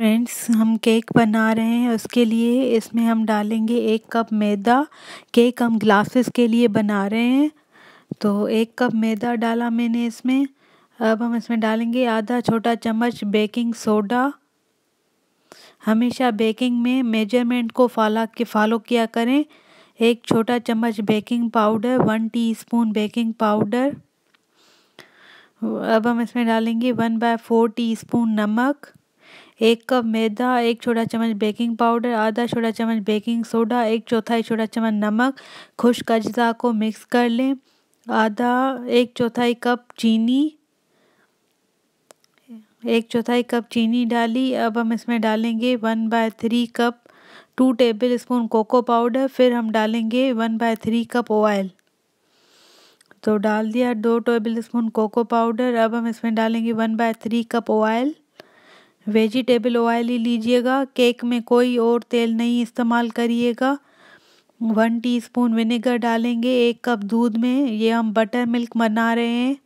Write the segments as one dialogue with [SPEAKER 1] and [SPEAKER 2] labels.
[SPEAKER 1] friends हम cake बना रहे हैं उसके लिए इसमें हम डालेंगे एक कप मैदा केक हम ग्लासेस के लिए बना रहे हैं तो एक कप मैदा डाला मैंने इसमें अब हम इसमें डालेंगे आधा छोटा चम्मच बेकिंग सोडा हमेशा बेकिंग में मेजरमेंट को फॉलो के फॉलो किया करें एक छोटा चम्मच baking powder one teaspoon baking powder अब हम इसमें डालेंगे वन बाय फोर टी नमक एक कप मैदा एक छोटा चम्मच बेकिंग पाउडर आधा छोटा चम्मच बेकिंग सोडा एक चौथाई छोटा चम्मच नमक खुश्क अज्जा को मिक्स कर लें आधा एक चौथाई कप चीनी एक चौथाई कप चीनी डाली अब हम इसमें डालेंगे one by three cup two tablespoon cocoa powder फिर हम डालेंगे one by three cup oil तो डाल दिया दो टेबल स्पून कोको पाउडर अब हम इसमें डालेंगे one by three cup oil vegetable oil ही लीजिएगा केक में कोई और तेल नहीं इस्तेमाल करिएगा वन टीस्पून विनेगर डालेंगे एक कप दूध में ये हम बटर मिल्क बना रहे हैं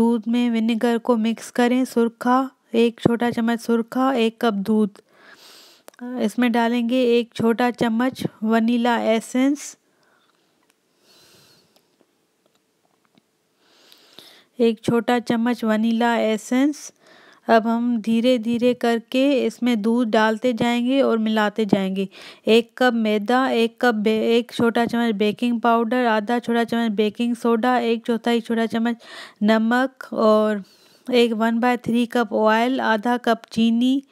[SPEAKER 1] दूध में विनेगर को मिक्स करें सुरखा एक छोटा चम्मच सुरखा एक कप दूध इसमें डालेंगे एक छोटा चम्मच वनीला एसेंस एक छोटा चम्मच वनीला एसेंस अब हम धीरे धीरे करके इसमें दूध डालते जाएंगे और मिलाते जाएंगे एक कप मैदा एक कप एक छोटा चम्मच बेकिंग पाउडर आधा छोटा चम्मच बेकिंग सोडा एक चौथाई छोटा चम्मच नमक और एक one by three cup oil आधा कप चीनी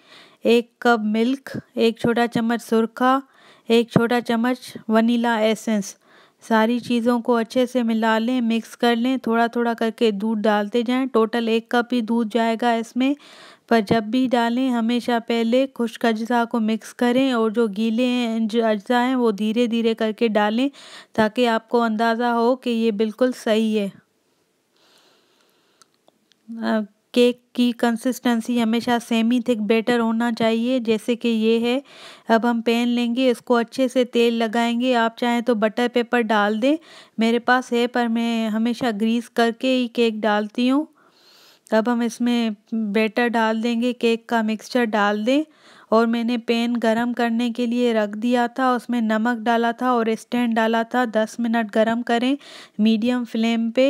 [SPEAKER 1] एक कप मिल्क एक छोटा चम्मच सुरखा एक छोटा चम्मच वनीला एसेंस सारी चीज़ों को अच्छे से मिला लें मिक्स कर लें थोड़ा थोड़ा करके दूध डालते जाएं टोटल एक कप ही दूध जाएगा इसमें पर जब भी डालें हमेशा पहले खुश्क अज्जा को मिक्स करें और जो गीले जो अज्जा हैं वो धीरे धीरे करके डालें ताकि आपको अंदाज़ा हो कि ये बिल्कुल सही है केक की कंसिस्टेंसी हमेशा सेमी थिक बेटर होना चाहिए जैसे कि ये है अब हम पैन लेंगे इसको अच्छे से तेल लगाएंगे आप चाहें तो बटर पेपर डाल दें मेरे पास है पर मैं हमेशा ग्रीस करके ही केक डालती हूँ अब हम इसमें बेटर डाल देंगे केक का मिक्सचर डाल दें और मैंने पैन गरम करने के लिए रख दिया था उसमें नमक डाला था और स्टैंड डाला था दस मिनट गरम करें मीडियम फ्लेम पे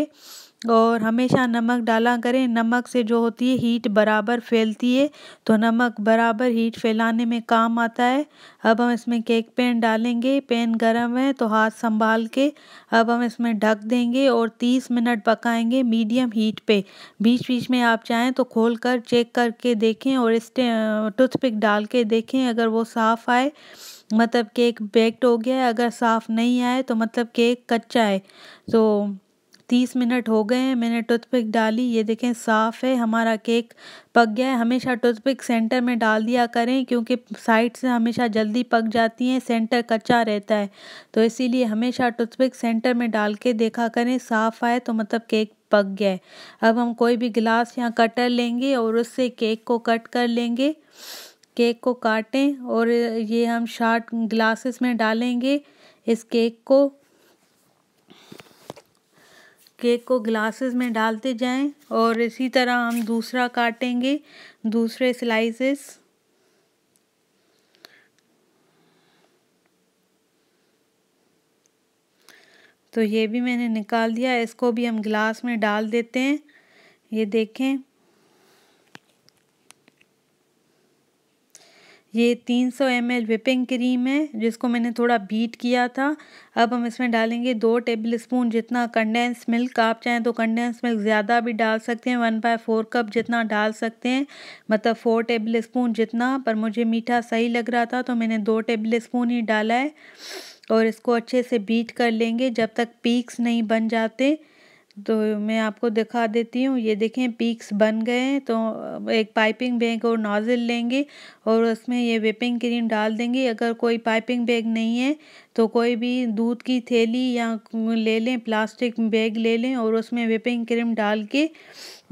[SPEAKER 1] और हमेशा नमक डाला करें नमक से जो होती है हीट बराबर फैलती है तो नमक बराबर हीट फैलाने में काम आता है अब हम इसमें केक पैन डालेंगे पैन गर्म है तो हाथ संभाल के अब हम इसमें ढक देंगे और तीस मिनट पकाएंगे मीडियम हीट पे बीच बीच में आप चाहें तो खोल कर चेक करके देखें और इस टूथपिक डाल के देखें अगर वो साफ़ आए मतलब केक बेक्ड हो गया है अगर साफ़ नहीं आए तो मतलब केक कच्चा है तो तीस मिनट हो गए हैं मैंने टूथपिक डाली ये देखें साफ़ है हमारा केक पक गया है हमेशा टूथपिक सेंटर में डाल दिया करें क्योंकि साइड से हमेशा जल्दी पक जाती हैं सेंटर कच्चा रहता है तो इसीलिए हमेशा टूथपिक सेंटर में डाल के देखा करें साफ़ आए तो मतलब केक पक गया है अब हम कोई भी गिलास या कटर लेंगे और उससे केक को कट कर लेंगे केक को काटें और ये हम शार्ट ग्लासेस में डालेंगे इस केक को केक को ग्लासेस में डालते जाएं और इसी तरह हम दूसरा काटेंगे दूसरे स्लाइसेस तो ये भी मैंने निकाल दिया इसको भी हम ग्लास में डाल देते हैं ये देखें ये 300 सौ व्हिपिंग क्रीम है जिसको मैंने थोड़ा बीट किया था अब हम इसमें डालेंगे दो टेबल स्पून जितना कंडेंस मिल्क आप चाहें तो कंडेंस मिल्क ज़्यादा भी डाल सकते हैं वन बाय फोर कप जितना डाल सकते हैं मतलब फोर टेबल स्पून जितना पर मुझे मीठा सही लग रहा था तो मैंने दो टेबल स्पून ही डाला है और इसको अच्छे से बीट कर लेंगे जब तक पीक्स नहीं बन जाते तो मैं आपको दिखा देती हूँ ये देखें पीक्स बन गए हैं तो एक पाइपिंग बैग और नोज़ल लेंगे और उसमें ये विपिंग क्रीम डाल देंगे अगर कोई पाइपिंग बैग नहीं है तो कोई भी दूध की थैली या ले लें प्लास्टिक बैग ले लें और उसमें विपिंग क्रीम डाल के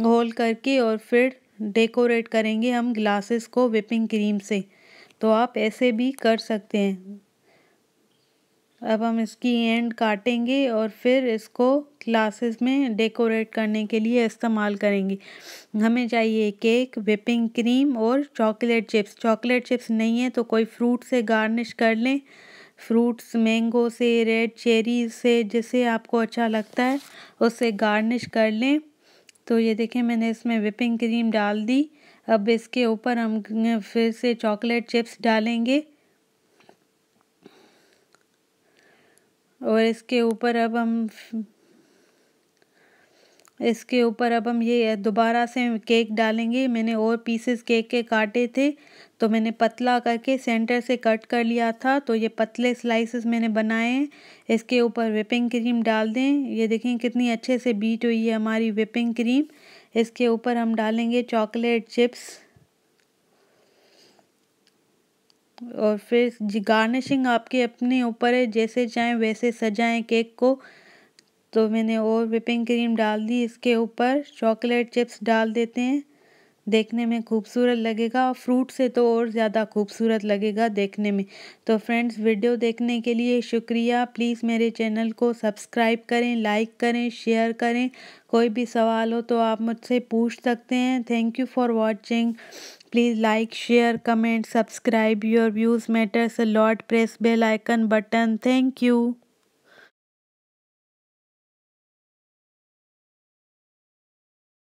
[SPEAKER 1] होल करके और फिर डेकोरेट करेंगे हम ग्लासेस को विपिंग क्रीम से तो आप ऐसे भी कर सकते हैं अब हम इसकी एंड काटेंगे और फिर इसको क्लासेस में डेकोरेट करने के लिए इस्तेमाल करेंगे हमें चाहिए केक विपिंग क्रीम और चॉकलेट चिप्स चॉकलेट चिप्स नहीं है तो कोई फ्रूट से गार्निश कर लें फ्रूट्स मैंगो से रेड चेरी से जिसे आपको अच्छा लगता है उससे गार्निश कर लें तो ये देखें मैंने इसमें विपिंग क्रीम डाल दी अब इसके ऊपर हम फिर से चॉकलेट चिप्स डालेंगे और इसके ऊपर अब हम इसके ऊपर अब हम ये दोबारा से केक डालेंगे मैंने और पीसेस केक के काटे थे तो मैंने पतला करके सेंटर से कट कर लिया था तो ये पतले स्लाइसेस मैंने बनाए हैं इसके ऊपर विपिंग क्रीम डाल दें ये देखें कितनी अच्छे से बीट हुई है हमारी विपिंग क्रीम इसके ऊपर हम डालेंगे चॉकलेट चिप्स और फिर गार्निशिंग आपके अपने ऊपर है जैसे चाहें वैसे सजाएं केक को तो मैंने और विपिंग क्रीम डाल दी इसके ऊपर चॉकलेट चिप्स डाल देते हैं देखने में खूबसूरत लगेगा और फ्रूट से तो और ज़्यादा खूबसूरत लगेगा देखने में तो फ्रेंड्स वीडियो देखने के लिए शुक्रिया प्लीज़ मेरे चैनल को सब्सक्राइब करें लाइक करें शेयर करें कोई भी सवाल हो तो आप मुझसे पूछ सकते हैं thank you for watching please like share comment subscribe your views matters lot press bell icon button thank you